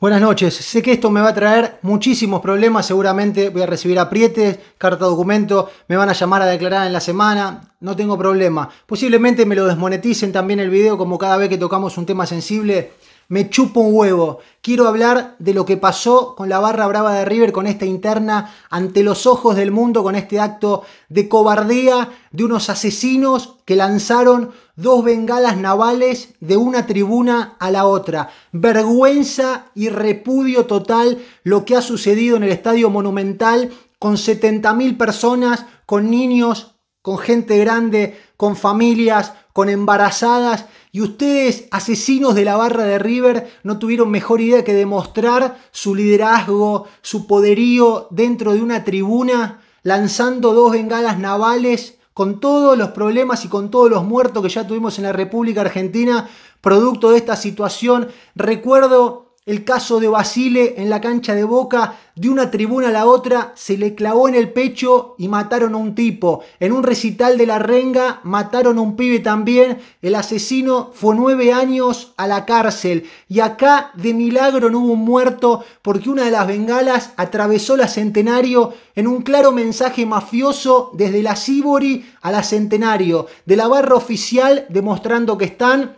Buenas noches, sé que esto me va a traer muchísimos problemas, seguramente voy a recibir aprietes, carta documento, me van a llamar a declarar en la semana, no tengo problema. Posiblemente me lo desmoneticen también el video como cada vez que tocamos un tema sensible me chupo un huevo. Quiero hablar de lo que pasó con la barra brava de River, con esta interna ante los ojos del mundo, con este acto de cobardía de unos asesinos que lanzaron dos bengalas navales de una tribuna a la otra. Vergüenza y repudio total lo que ha sucedido en el Estadio Monumental con 70.000 personas, con niños, con gente grande, con familias, con embarazadas y ustedes, asesinos de la barra de River, no tuvieron mejor idea que demostrar su liderazgo, su poderío dentro de una tribuna, lanzando dos bengalas navales con todos los problemas y con todos los muertos que ya tuvimos en la República Argentina, producto de esta situación. Recuerdo el caso de Basile en la cancha de Boca, de una tribuna a la otra, se le clavó en el pecho y mataron a un tipo. En un recital de la renga mataron a un pibe también. El asesino fue nueve años a la cárcel. Y acá de milagro no hubo un muerto porque una de las bengalas atravesó la Centenario en un claro mensaje mafioso desde la Cibori a la Centenario, de la barra oficial demostrando que están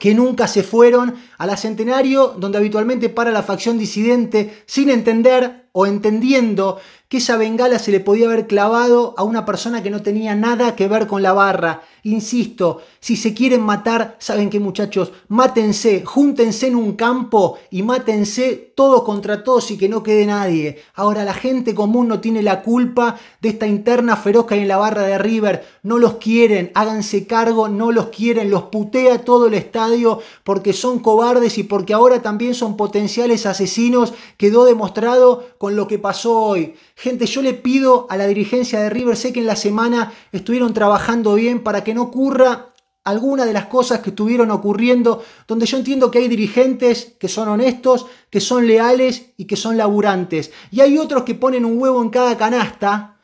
que nunca se fueron a la Centenario, donde habitualmente para la facción disidente, sin entender o entendiendo que esa bengala se le podía haber clavado a una persona que no tenía nada que ver con la barra. Insisto, si se quieren matar, saben qué muchachos, mátense, júntense en un campo y mátense todos contra todos y que no quede nadie. Ahora la gente común no tiene la culpa de esta interna feroz que en la barra de River, no los quieren, háganse cargo, no los quieren, los putea todo el estadio porque son cobardes y porque ahora también son potenciales asesinos, quedó demostrado con lo que pasó hoy. Gente, yo le pido a la dirigencia de River, sé que en la semana estuvieron trabajando bien para que no ocurra alguna de las cosas que estuvieron ocurriendo, donde yo entiendo que hay dirigentes que son honestos, que son leales y que son laburantes. Y hay otros que ponen un huevo en cada canasta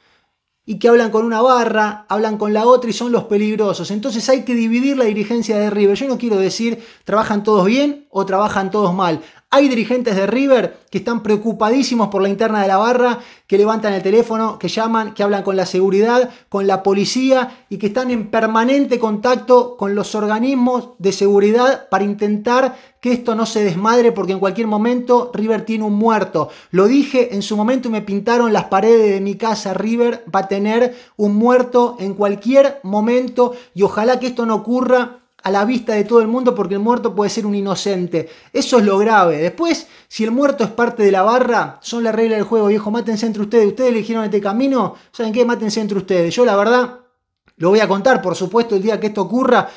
y que hablan con una barra, hablan con la otra y son los peligrosos. Entonces hay que dividir la dirigencia de River. Yo no quiero decir trabajan todos bien o trabajan todos mal. Hay dirigentes de River que están preocupadísimos por la interna de la barra, que levantan el teléfono, que llaman, que hablan con la seguridad, con la policía y que están en permanente contacto con los organismos de seguridad para intentar que esto no se desmadre porque en cualquier momento River tiene un muerto. Lo dije en su momento y me pintaron las paredes de mi casa. River va a tener un muerto en cualquier momento y ojalá que esto no ocurra a la vista de todo el mundo porque el muerto puede ser un inocente. Eso es lo grave. Después, si el muerto es parte de la barra, son la regla del juego, viejo. Mátense entre ustedes. Ustedes eligieron este camino. ¿Saben qué? Mátense entre ustedes. Yo, la verdad, lo voy a contar, por supuesto, el día que esto ocurra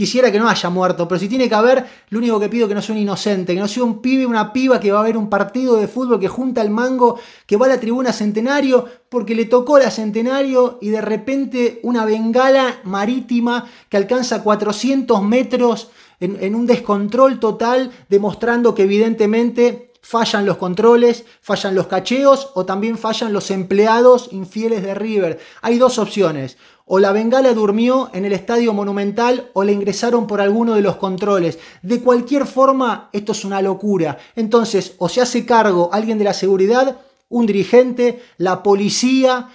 quisiera que no haya muerto, pero si tiene que haber, lo único que pido es que no sea un inocente, que no sea un pibe, una piba que va a ver un partido de fútbol, que junta el mango, que va a la tribuna centenario porque le tocó la centenario y de repente una bengala marítima que alcanza 400 metros en un descontrol total, demostrando que evidentemente fallan los controles, fallan los cacheos o también fallan los empleados infieles de River. Hay dos opciones o la bengala durmió en el estadio monumental o le ingresaron por alguno de los controles. De cualquier forma, esto es una locura. Entonces, o se hace cargo alguien de la seguridad, un dirigente, la policía,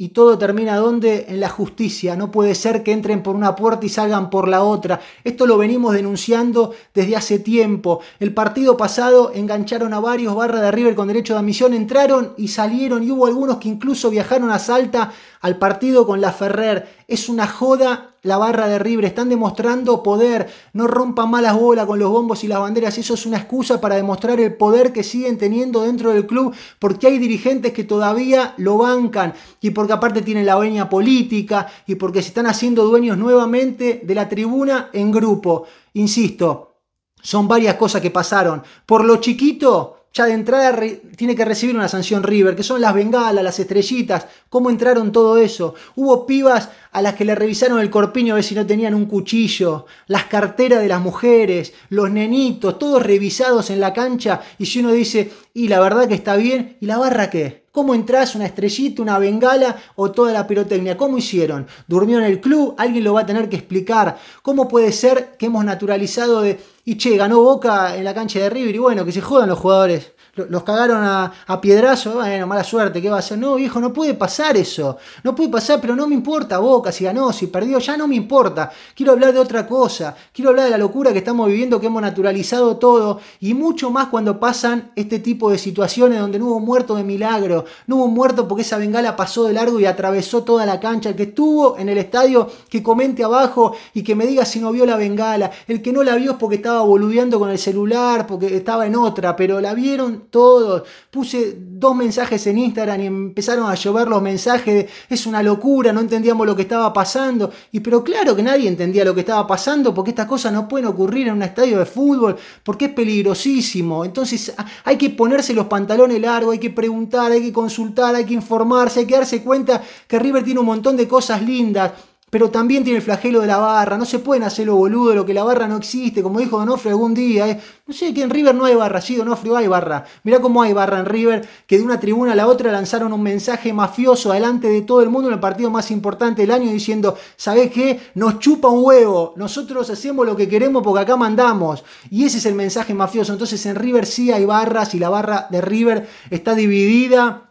y todo termina donde? En la justicia. No puede ser que entren por una puerta y salgan por la otra. Esto lo venimos denunciando desde hace tiempo. El partido pasado engancharon a varios barra de River con derecho de admisión, entraron y salieron y hubo algunos que incluso viajaron a Salta al partido con la Ferrer. Es una joda la barra de River. Están demostrando poder. No rompan malas bolas con los bombos y las banderas. Eso es una excusa para demostrar el poder que siguen teniendo dentro del club porque hay dirigentes que todavía lo bancan y porque aparte tiene la veña política y porque se están haciendo dueños nuevamente de la tribuna en grupo. Insisto, son varias cosas que pasaron. Por lo chiquito, ya de entrada tiene que recibir una sanción River, que son las bengalas, las estrellitas, cómo entraron todo eso. Hubo pibas a las que le revisaron el corpiño a ver si no tenían un cuchillo, las carteras de las mujeres, los nenitos, todos revisados en la cancha y si uno dice, y la verdad que está bien, ¿y la barra qué? ¿Cómo entras? ¿Una estrellita, una bengala o toda la pirotecnia? ¿Cómo hicieron? ¿Durmió en el club? Alguien lo va a tener que explicar. ¿Cómo puede ser que hemos naturalizado de, y che, ganó Boca en la cancha de River y bueno, que se jodan los jugadores? los cagaron a, a piedrazo, bueno, mala suerte, ¿qué va a hacer? No, viejo, no puede pasar eso, no puede pasar, pero no me importa Boca, si ganó, si perdió, ya no me importa, quiero hablar de otra cosa, quiero hablar de la locura que estamos viviendo, que hemos naturalizado todo, y mucho más cuando pasan este tipo de situaciones donde no hubo muerto de milagro, no hubo muerto porque esa bengala pasó de largo y atravesó toda la cancha, el que estuvo en el estadio, que comente abajo y que me diga si no vio la bengala, el que no la vio es porque estaba boludeando con el celular, porque estaba en otra, pero la vieron todos. Puse dos mensajes en Instagram y empezaron a llover los mensajes es una locura, no entendíamos lo que estaba pasando. Y pero claro que nadie entendía lo que estaba pasando porque estas cosas no pueden ocurrir en un estadio de fútbol porque es peligrosísimo. Entonces hay que ponerse los pantalones largos, hay que preguntar, hay que consultar, hay que informarse, hay que darse cuenta que River tiene un montón de cosas lindas pero también tiene el flagelo de la barra. No se pueden hacer lo boludo, lo que la barra no existe. Como dijo Donofrio algún día, eh. no sé, que en River no hay barra. Sí, Donofrio hay barra. Mirá cómo hay barra en River, que de una tribuna a la otra lanzaron un mensaje mafioso adelante de todo el mundo en el partido más importante del año diciendo, ¿sabés qué? Nos chupa un huevo. Nosotros hacemos lo que queremos porque acá mandamos. Y ese es el mensaje mafioso. Entonces en River sí hay barras y la barra de River está dividida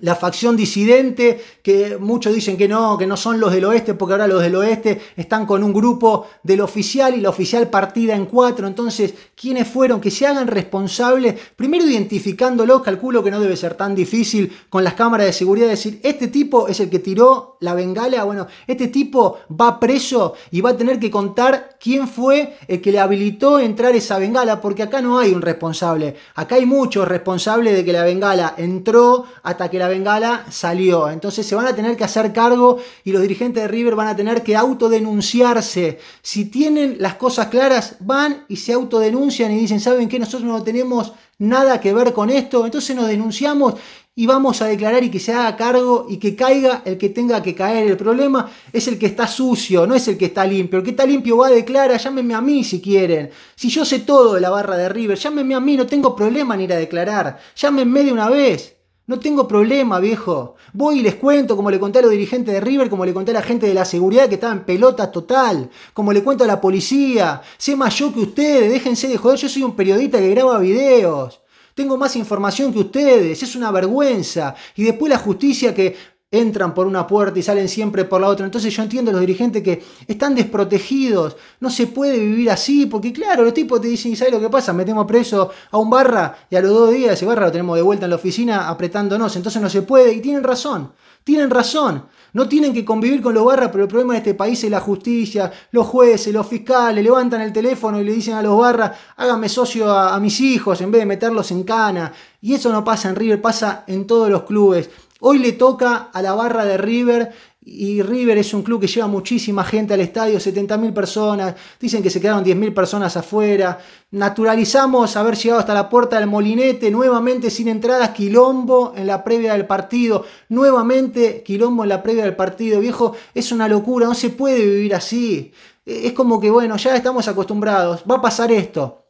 la facción disidente, que muchos dicen que no, que no son los del oeste, porque ahora los del oeste están con un grupo del oficial y la oficial partida en cuatro. Entonces, ¿quiénes fueron? Que se hagan responsables, primero identificándolos, calculo que no debe ser tan difícil con las cámaras de seguridad decir, este tipo es el que tiró la bengala, bueno, este tipo va preso y va a tener que contar quién fue el que le habilitó entrar esa bengala, porque acá no hay un responsable, acá hay muchos responsables de que la bengala entró hasta que la bengala salió. Entonces se van a tener que hacer cargo y los dirigentes de River van a tener que autodenunciarse. Si tienen las cosas claras, van y se autodenuncian y dicen, ¿saben qué? Nosotros no tenemos nada que ver con esto. Entonces nos denunciamos y vamos a declarar y que se haga cargo y que caiga el que tenga que caer. El problema es el que está sucio, no es el que está limpio. El que está limpio va a declarar, llámenme a mí si quieren. Si yo sé todo de la barra de River, llámenme a mí, no tengo problema en ir a declarar. Llámenme de una vez. No tengo problema, viejo. Voy y les cuento, como le conté a los dirigentes de River, como le conté a la gente de la seguridad que estaba en pelotas total, como le cuento a la policía. Sé más yo que ustedes, déjense de joder. Yo soy un periodista que graba videos. Tengo más información que ustedes, es una vergüenza. Y después la justicia que entran por una puerta y salen siempre por la otra. Entonces yo entiendo a los dirigentes que están desprotegidos, no se puede vivir así, porque claro, los tipos te dicen, ¿sabes lo que pasa? Metemos preso a un barra y a los dos días ese barra lo tenemos de vuelta en la oficina apretándonos, entonces no se puede y tienen razón. Tienen razón, no tienen que convivir con los barras, pero el problema de este país es la justicia, los jueces, los fiscales, levantan el teléfono y le dicen a los barras, hágame socio a, a mis hijos en vez de meterlos en cana. Y eso no pasa en River, pasa en todos los clubes. Hoy le toca a la barra de River y River es un club que lleva muchísima gente al estadio, 70.000 personas, dicen que se quedaron 10.000 personas afuera, naturalizamos haber llegado hasta la puerta del molinete, nuevamente sin entradas, quilombo en la previa del partido, nuevamente quilombo en la previa del partido, viejo, es una locura, no se puede vivir así, es como que bueno, ya estamos acostumbrados, va a pasar esto,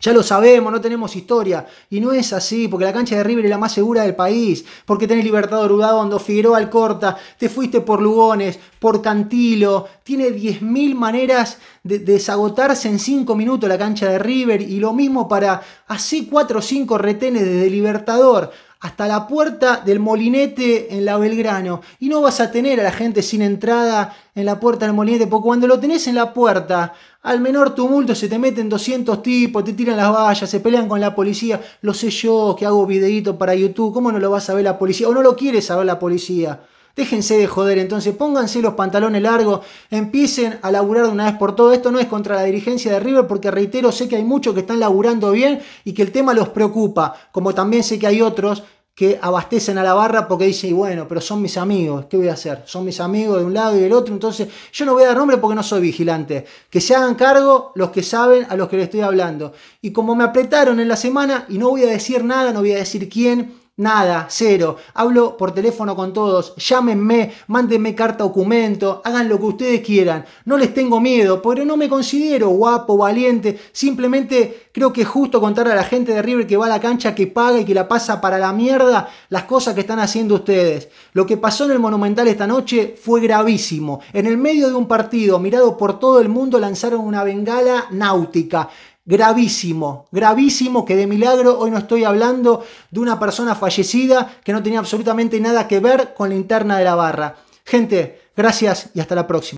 ya lo sabemos, no tenemos historia. Y no es así, porque la cancha de River es la más segura del país. Porque tenés Libertador donde Figueroa corta te fuiste por Lugones, por Cantilo. Tiene 10.000 maneras de desagotarse en 5 minutos la cancha de River. Y lo mismo para así 4 o 5 retenes desde Libertador hasta la puerta del molinete en la Belgrano. Y no vas a tener a la gente sin entrada en la puerta del molinete, porque cuando lo tenés en la puerta, al menor tumulto se te meten 200 tipos, te tiran las vallas, se pelean con la policía. Lo sé yo, que hago videito para YouTube, ¿cómo no lo va a saber la policía? O no lo quiere saber la policía. Déjense de joder, entonces pónganse los pantalones largos, empiecen a laburar de una vez por todo. Esto no es contra la dirigencia de River, porque reitero, sé que hay muchos que están laburando bien y que el tema los preocupa, como también sé que hay otros que abastecen a la barra porque dicen, bueno, pero son mis amigos, ¿qué voy a hacer? Son mis amigos de un lado y del otro, entonces yo no voy a dar nombre porque no soy vigilante. Que se hagan cargo los que saben a los que le estoy hablando. Y como me apretaron en la semana y no voy a decir nada, no voy a decir quién, Nada, cero. Hablo por teléfono con todos. Llámenme, mándenme carta documento, hagan lo que ustedes quieran. No les tengo miedo, pero no me considero guapo, valiente. Simplemente creo que es justo contar a la gente de River que va a la cancha, que paga y que la pasa para la mierda las cosas que están haciendo ustedes. Lo que pasó en el Monumental esta noche fue gravísimo. En el medio de un partido mirado por todo el mundo lanzaron una bengala náutica gravísimo, gravísimo, que de milagro hoy no estoy hablando de una persona fallecida que no tenía absolutamente nada que ver con la interna de la barra. Gente, gracias y hasta la próxima.